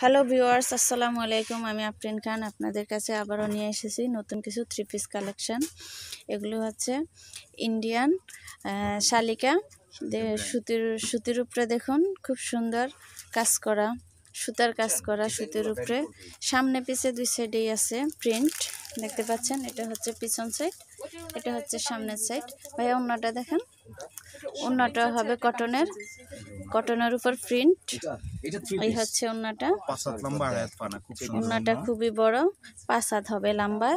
Hello viewers আসসালামু আলাইকুম আমি আফরিন খান আপনাদের কাছে আবারও নিয়ে এসেছি নতুন কিছু থ্রি পিস কালেকশান এগুলো হচ্ছে ইন্ডিয়ান শালিকা সুতির সুতির উপরে দেখুন খুব সুন্দর কাজ করা সুতার কাজ করা সুতির উপরে সামনে পিছে দুই সাইডেই আছে প্রিন্ট দেখতে পাচ্ছেন এটা হচ্ছে পিছন সাইড এটা হচ্ছে সামনের সাইড ভাইয়া অন্যটা দেখেন ওন্নাটা হবে কটনের কটনের উপর প্রিন্ট এই হচ্ছে ওন্নাটা ওন্নাটা খুবই বড় পাঁচ হাত হবে লম্বা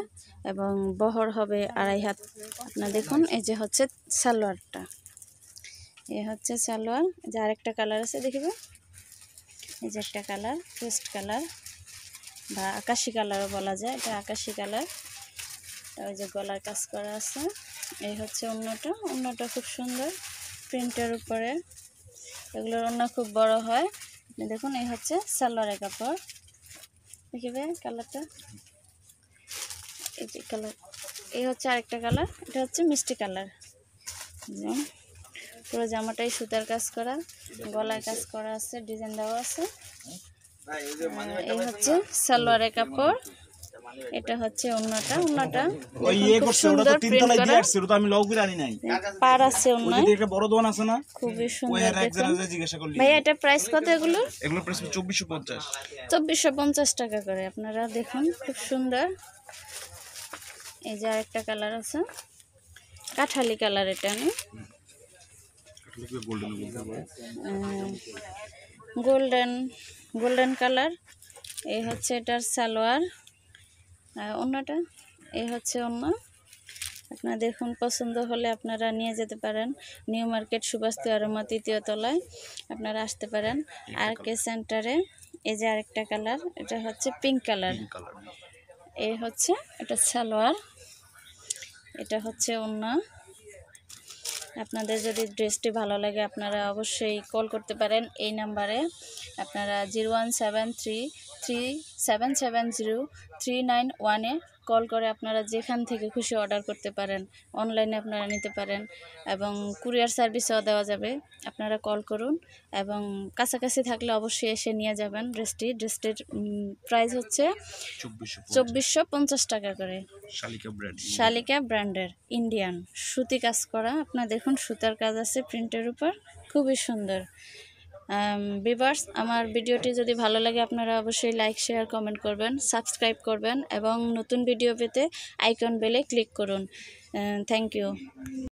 এবং বহর হবে আড়াই হাত আপনার দেখুন এই যে হচ্ছে সালোয়ারটা এ হচ্ছে সালোয়ার যে আরেকটা কালার আছে দেখিবে এই যে একটা কালার ফেস্ট কালার বা আকাশি কালারও বলা যায় এটা আকাশি কালার ওই যে গলার কাজ করা আছে এই হচ্ছে অন্যটা অন্যটা খুব সুন্দর প্রিন্টের উপরে এগুলোর অন্য খুব বড় হয় দেখুন এই হচ্ছে সালোয়ারের কাপড় দেখিবে কালারটা এই কালার এই হচ্ছে আরেকটা কালার এটা হচ্ছে মিষ্টি কালার পুরো জামাটাই সুতার কাজ করা গলায় কাজ করা আছে ডিজাইন দেওয়া আছে এই হচ্ছে সালোয়ারের কাপড় এটা হচ্ছে ওন্নাটা ওন্নাটা ওই ইয়ে করছে ওটা তো তিন তলায় দিয়ে আসছে ওটা আমি লও করে আনি নাই হ্যাঁ, পার আছে ওন্না ওই একটা বড় দোকান আছে না খুব সুন্দর ওই এক জায়গা জিজ্ঞাসা করলি ভাই এটা প্রাইস কত এগুলো এগুলো প্রাইস 2450 2450 টাকা করে আপনারা দেখুন খুব সুন্দর এই যে আরেকটা কালার আছে কাঠালি কালার এটা আমি হ্যাঁ। গোল্ডেন গোল্ডেন কালার এই হচ্ছে এটার সালোয়ার অন্যটা এ হচ্ছে অন্য আপনার দেখুন পছন্দ হলে আপনারা নিয়ে যেতে পারেন নিউ মার্কেট সুবাস্তু আরমা তৃতীয় তলায় আপনারা আসতে পারেন আর কে সেন্টারে এই যে আরেকটা কালার এটা হচ্ছে পিঙ্ক কালার এই হচ্ছে এটা সালোয়ার এটা হচ্ছে অন্য আপনাদের যদি ড্রেসটি ভালো লাগে আপনারা অবশ্যই কল করতে পারেন এই নাম্বারে আপনারা zero one seven three three seven seven zero three nine ওয়ানে কল করে আপনারা যেখান থেকে খুশি অর্ডার করতে পারেন অনলাইনে আপনারা নিতে পারেন এবং কুরিয়ার সার্ভিসও দেওয়া যাবে আপনারা কল করুন এবং কাছাকাছি থাকলে অবশ্যই এসে নিয়ে যাবেন ড্রেসটি ড্রেসটির প্রাইস হচ্ছে চব্বিশশো পঞ্চাশ টাকা করে শালিকা ব্র্যান্ডের ইন্ডিয়ান সুতি কাজ করা আপনার দেখুন সুতার কাজ আছে প্রিন্টের উপর খুবই সুন্দর ভিভার্স um, আমার ভিডিওটি যদি ভালো লাগে আপনারা অবশ্যই লাইক শেয়ার কমেন্ট করবেন সাবস্ক্রাইব করবেন এবং নতুন ভিডিও পেতে আইকন বেলে ক্লিক করুন থ্যাংক um, ইউ